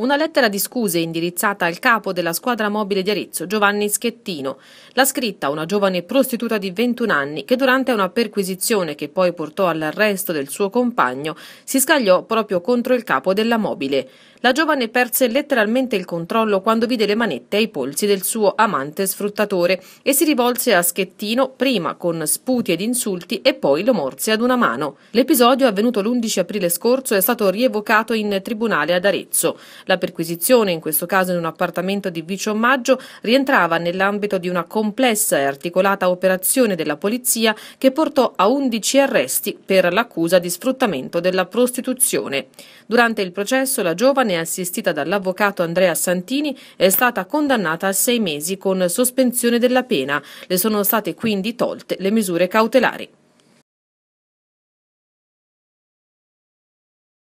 una lettera di scuse indirizzata al capo della squadra mobile di Arezzo, Giovanni Schettino. L'ha scritta una giovane prostituta di 21 anni che durante una perquisizione che poi portò all'arresto del suo compagno si scagliò proprio contro il capo della mobile. La giovane perse letteralmente il controllo quando vide le manette ai polsi del suo amante sfruttatore e si rivolse a Schettino prima con sputi ed insulti e poi lo morse ad una mano. L'episodio avvenuto l'11 aprile scorso è stato rievocato in tribunale ad Arezzo. La perquisizione, in questo caso in un appartamento di Vicio Maggio, rientrava nell'ambito di una complessa e articolata operazione della polizia che portò a 11 arresti per l'accusa di sfruttamento della prostituzione. Durante il processo la giovane, assistita dall'avvocato Andrea Santini, è stata condannata a sei mesi con sospensione della pena. Le sono state quindi tolte le misure cautelari.